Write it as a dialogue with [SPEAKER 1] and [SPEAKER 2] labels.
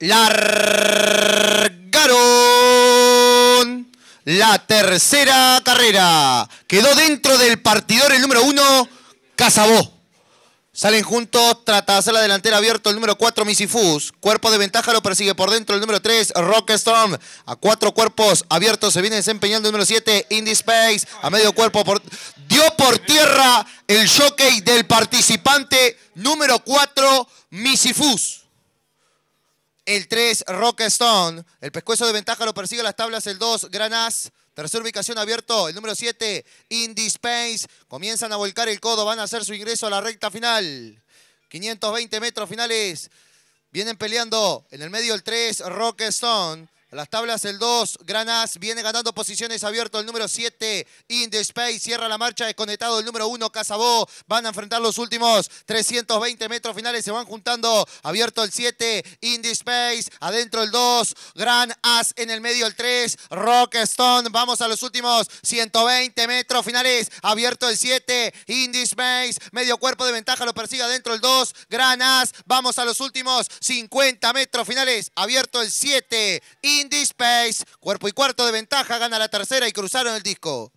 [SPEAKER 1] Largaron la tercera carrera. Quedó dentro del partidor el número uno, Casabó. Salen juntos, trata de hacer la delantera abierto el número 4, Misifus. Cuerpo de ventaja lo persigue por dentro el número 3, Rockstorm. A cuatro cuerpos abiertos se viene desempeñando el número 7, Indie Space. A medio cuerpo por... dio por tierra el showcase del participante número 4, Misifus. El 3, Rockstone. El pescuezo de ventaja lo persigue las tablas. El 2, Granas. Tercera ubicación abierto, el número 7, Indy Comienzan a volcar el codo, van a hacer su ingreso a la recta final. 520 metros finales. Vienen peleando en el medio el 3, Rockstone. Las tablas, el 2, As, viene ganando posiciones abierto, el número 7, In Space, cierra la marcha, desconectado el número 1, Casabó. Van a enfrentar los últimos 320 metros finales, se van juntando. Abierto el 7, In Space, adentro el 2, Gran As en el medio el 3, Rockstone. Vamos a los últimos 120 metros finales, abierto el 7, In Space, medio cuerpo de ventaja, lo persigue adentro el 2, Gran As. Vamos a los últimos 50 metros finales, abierto el 7, Space, in space. Cuerpo y cuarto de ventaja, gana la tercera y cruzaron el disco.